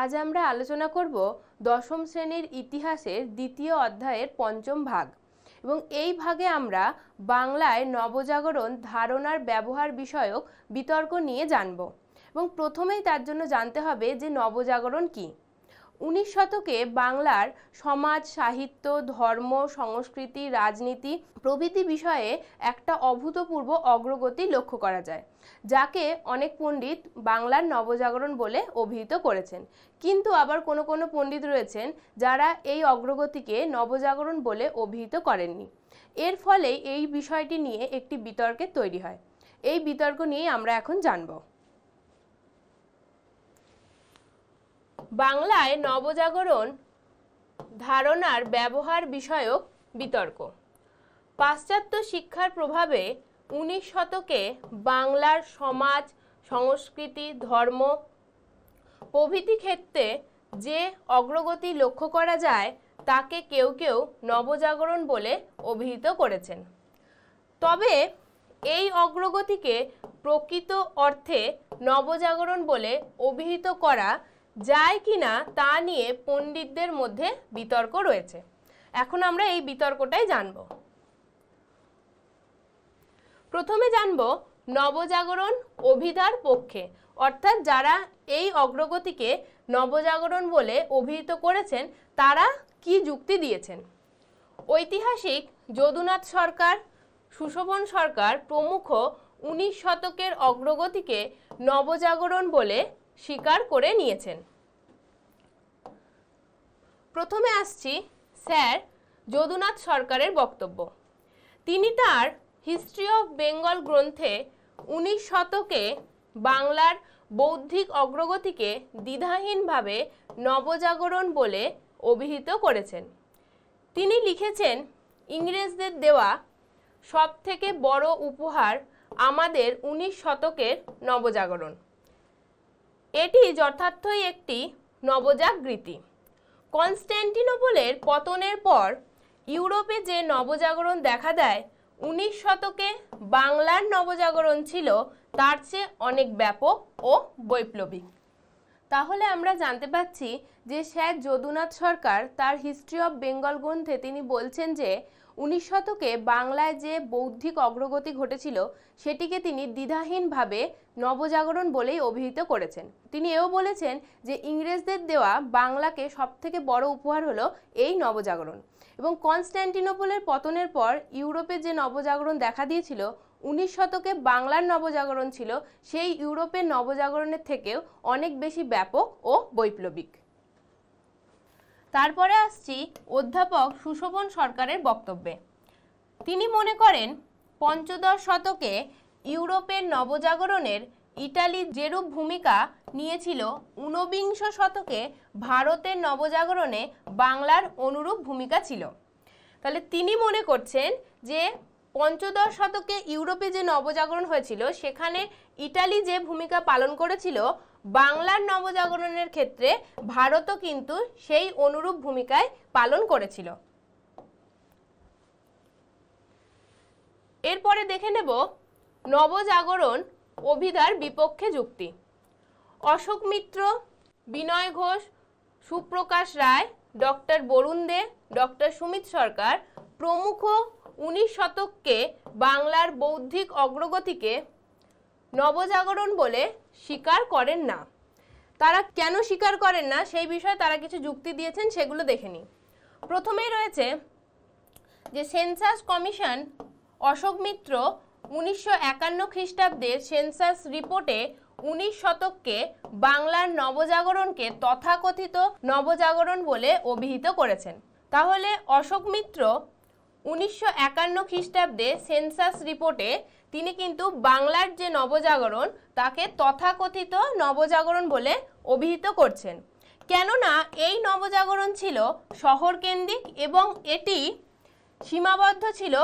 আজ আমরা আলোচনা করব দশম শ্রেণীর ইতিহাসের দ্বিতীয় অধ্যায়ের পঞ্চম ভাগ এবং এই ভাগে আমরা বাংলায় নবজাগরণ ধারণার ব্যবহার বিষয়ক বিতর্ক নিয়ে জানব এবং প্রথমেই তার জন্য জানতে হবে যে নবজাগরণ কী উনিশ শতকে বাংলার সমাজ সাহিত্য ধর্ম সংস্কৃতি রাজনীতি প্রভৃতি বিষয়ে একটা অভূতপূর্ব অগ্রগতি লক্ষ্য করা যায় যাকে অনেক পণ্ডিত বাংলার নবজাগরণ বলে অভিহিত করেছেন কিন্তু আবার কোনো কোনো পণ্ডিত রয়েছেন যারা এই অগ্রগতিকে নবজাগরণ বলে অভিহিত করেননি এর ফলে এই বিষয়টি নিয়ে একটি বিতর্কের তৈরি হয় এই বিতর্ক নিয়ে আমরা এখন জানবো বাংলায় নবজাগরণ ধারণার ব্যবহার বিষয়ক বিতর্ক পাশ্চাত্য শিক্ষার প্রভাবে উনিশ শতকে বাংলার সমাজ সংস্কৃতি ধর্ম প্রভৃতি ক্ষেত্রে যে অগ্রগতি লক্ষ্য করা যায় তাকে কেউ কেউ নবজাগরণ বলে অভিহিত করেছেন তবে এই অগ্রগতিকে প্রকৃত অর্থে নবজাগরণ বলে অভিহিত করা যায় কি না তা নিয়ে পণ্ডিতদের মধ্যে বিতর্ক রয়েছে এখন আমরা এই বিতর্কটাই জানব প্রথমে জানব নবজাগরণ অভিধার পক্ষে অর্থাৎ যারা এই অগ্রগতিকে নবজাগরণ বলে অভিহিত করেছেন তারা কি যুক্তি দিয়েছেন ঐতিহাসিক যদুনাথ সরকার সুশোভন সরকার প্রমুখ উনিশ শতকের অগ্রগতিকে নবজাগরণ বলে স্বীকার করে নিয়েছেন প্রথমে আসছি স্যার যদুনাথ সরকারের বক্তব্য তিনি তার হিস্ট্রি অফ বেঙ্গল গ্রন্থে উনিশ শতকে বাংলার বৌদ্ধিক অগ্রগতিকে দ্বিধাহীনভাবে নবজাগরণ বলে অভিহিত করেছেন তিনি লিখেছেন ইংরেজদের দেওয়া সবথেকে বড় উপহার আমাদের উনিশ শতকের নবজাগরণ এটি যথার্থই একটি নবজাগৃতি কনস্ট্যান্টিনোপলের পতনের পর ইউরোপে যে নবজাগরণ দেখা দেয় উনিশ শতকে বাংলার নবজাগরণ ছিল তার চেয়ে অনেক ব্যাপক ও বৈপ্লবিক তাহলে আমরা জানতে পাচ্ছি যে স্যার যদুনাথ সরকার তার হিস্ট্রি অফ বেঙ্গল গ্রন্থে তিনি বলছেন যে উনিশ শতকে বাংলায় যে বৌদ্ধিক অগ্রগতি ঘটেছিল সেটিকে তিনি দ্বিধাহীনভাবে নবজাগরণ বলেই অভিহিত করেছেন তিনি এও বলেছেন যে ইংরেজদের দেওয়া বাংলাকে সবথেকে বড় উপহার হলো এই নবজাগরণ এবং কনস্ট্যান্টিনোপোলের পতনের পর ইউরোপে যে নবজাগরণ দেখা দিয়েছিল উনিশ শতকে বাংলার নবজাগরণ ছিল সেই ইউরোপের নবজাগরণের থেকেও অনেক বেশি ব্যাপক ও বৈপ্লবিক তারপরে আসছি অধ্যাপক সুশোভন সরকারের বক্তব্যে তিনি মনে করেন পঞ্চদশ শতকে ইউরোপের নবজাগরণের ইটালি যেরূপ ভূমিকা নিয়েছিল ঊনবিংশ শতকে ভারতের নবজাগরণে বাংলার অনুরূপ ভূমিকা ছিল তাহলে তিনি মনে করছেন যে পঞ্চদশ শতকে ইউরোপে যে নবজাগরণ হয়েছিল সেখানে ইটালি যে ভূমিকা পালন করেছিল বাংলার নবজাগরণের ক্ষেত্রে ভারতও কিন্তু সেই অনুরূপ ভূমিকায় পালন করেছিল এরপরে দেখে নেব নবজাগরণ অভিধার বিপক্ষে যুক্তি অশোক মিত্র বিনয় ঘোষ সুপ্রকাশ রায় ডক্টর বরুণ দে ডক্টর সুমিত সরকার প্রমুখ উনিশ শতককে বাংলার বৌদ্ধিক অগ্রগতিকে নবজাগরণ বলে স্বীকার করেন না তারা কেন স্বীকার করেন না সেই বিষয়ে তারা কিছু যুক্তি দিয়েছেন সেগুলো দেখে নিই প্রথমেই রয়েছে যে সেন্সাস কমিশন অশোক মিত্র উনিশশো একান্ন খ্রিস্টাব্দের সেন্সাস রিপোর্টে উনিশ শতককে বাংলার নবজাগরণকে তথাকথিত নবজাগরণ বলে অভিহিত করেছেন তাহলে অশোক মিত্র উনিশশো একান্ন খ্রিস্টাব্দে সেন্সাস রিপোর্টে তিনি কিন্তু বাংলার যে নবজাগরণ তাকে তথাকথিত নবজাগরণ বলে অভিহিত করছেন কেননা এই নবজাগরণ ছিল শহরকেন্দ্রিক এবং এটি সীমাবদ্ধ ছিল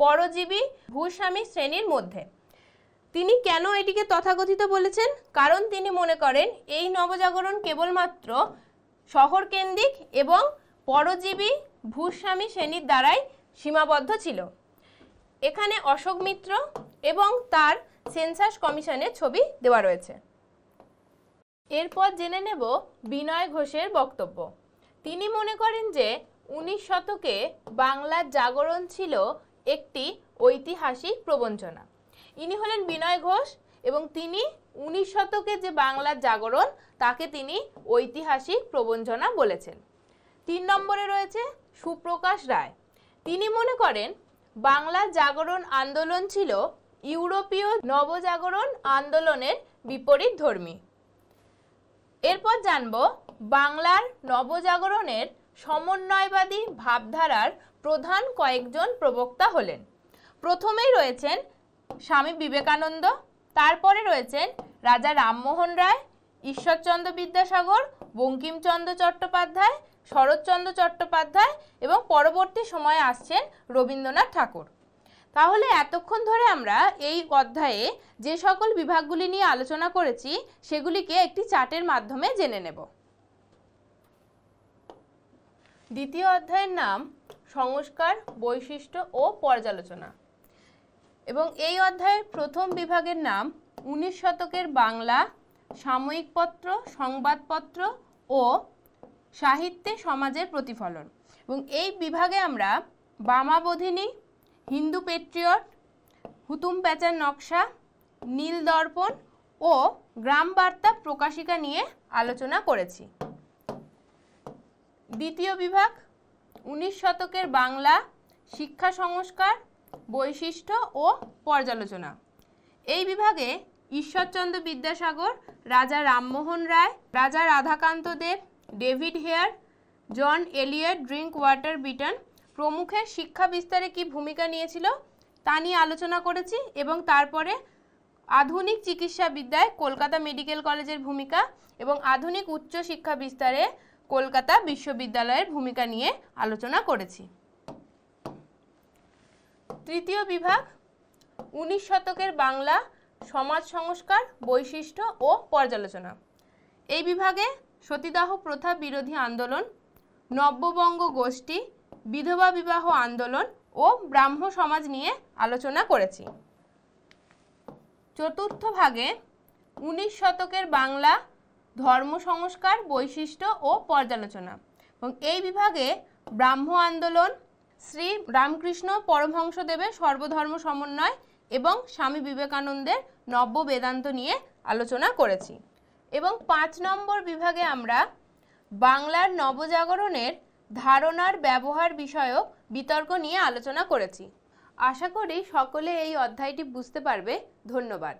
পরজীবী ভূস্বামী শ্রেণীর মধ্যে তিনি কেন এটিকে তথাকথিত বলেছেন কারণ তিনি মনে করেন এই নবজাগরণ কেবলমাত্র শহরকেন্দ্রিক এবং পরজীবী ভূস্বামী শ্রেণীর দ্বারাই সীমাবদ্ধ ছিল এখানে অশোক মিত্র এবং তার সেন্সাস কমিশনের ছবি দেওয়া রয়েছে এরপর জেনে নেব বিনয় ঘোষের বক্তব্য তিনি মনে করেন যে উনিশ শতকে বাংলার জাগরণ ছিল একটি ঐতিহাসিক প্রবঞ্চনা ইনি হলেন বিনয় ঘোষ এবং তিনি উনিশ শতকে যে বাংলার জাগরণ তাকে তিনি ঐতিহাসিক প্রবঞ্চনা বলেছেন তিন নম্বরে রয়েছে সুপ্রকাশ রায় তিনি মনে করেন বাংলা জাগরণ আন্দোলন ছিল ইউরোপীয় নবজাগরণ আন্দোলনের বিপরীত ধর্মী এরপর জানব বাংলার নবজাগরণের সমন্বয়বাদী ভাবধারার প্রধান কয়েকজন প্রবক্তা হলেন প্রথমেই রয়েছেন স্বামী বিবেকানন্দ তারপরে রয়েছেন রাজা রামমোহন রায় ঈশ্বরচন্দ্র বিদ্যাসাগর বঙ্কিমচন্দ্র চট্টোপাধ্যায় শরৎচন্দ্র চট্টোপাধ্যায় এবং পরবর্তী সময়ে আসছেন রবীন্দ্রনাথ ঠাকুর তাহলে এতক্ষণ ধরে আমরা এই অধ্যায়ে যে সকল বিভাগগুলি নিয়ে আলোচনা করেছি সেগুলিকে একটি চার্টের মাধ্যমে জেনে নেব দ্বিতীয় অধ্যায়ের নাম সংস্কার বৈশিষ্ট্য ও পর্যালোচনা এবং এই অধ্যায়ের প্রথম বিভাগের নাম উনিশ শতকের বাংলা সাময়িকপত্র সংবাদপত্র ও সাহিত্যে সমাজের প্রতিফলন এবং এই বিভাগে আমরা বামাবধিনী হিন্দু পেট্রিয়ট হুতুম প্যাচার নকশা নীল দর্পণ ও গ্রাম বার্তা প্রকাশিকা নিয়ে আলোচনা করেছি দ্বিতীয় বিভাগ উনিশ শতকের বাংলা শিক্ষা সংস্কার বৈশিষ্ট্য ও পর্যালোচনা এই বিভাগে ঈশ্বরচন্দ্র বিদ্যাসাগর রাজা Rammohan Roy Raja Radhakanta Deb David Hare John Elliot Drinkwater Bethune প্রমুখের শিক্ষা বিস্তারে কি ভূমিকা নিয়েছিল তা নিয়ে আলোচনা করেছি এবং তারপরে আধুনিক চিকিৎসা বিদ্যায় কলকাতা মেডিকেল কলেজের ভূমিকা এবং আধুনিক উচ্চ শিক্ষা বিস্তারে কলকাতা বিশ্ববিদ্যালয়ের ভূমিকা নিয়ে আলোচনা করেছি তৃতীয় বিভাগ উনিশ শতকের বাংলা সমাজ সংস্কার বৈশিষ্ট্য ও পর্যালোচনা এই বিভাগে সতীদাহ প্রথা বিরোধী আন্দোলন নব্যবঙ্গ গোষ্ঠী বিধবা বিবাহ আন্দোলন ও ব্রাহ্ম সমাজ নিয়ে আলোচনা করেছি চতুর্থ ভাগে উনিশ শতকের বাংলা ধর্ম সংস্কার বৈশিষ্ট্য ও পর্যালোচনা এবং এই বিভাগে ব্রাহ্ম আন্দোলন শ্রী রামকৃষ্ণ পরমহংসদেবের সর্বধর্ম সমন্বয় এবং স্বামী বিবেকানন্দের নব্য বেদান্ত নিয়ে আলোচনা করেছি এবং পাঁচ নম্বর বিভাগে আমরা বাংলার নবজাগরণের ধারণার ব্যবহার বিষয়ক বিতর্ক নিয়ে আলোচনা করেছি আশা করি সকলে এই অধ্যায়টি বুঝতে পারবে ধন্যবাদ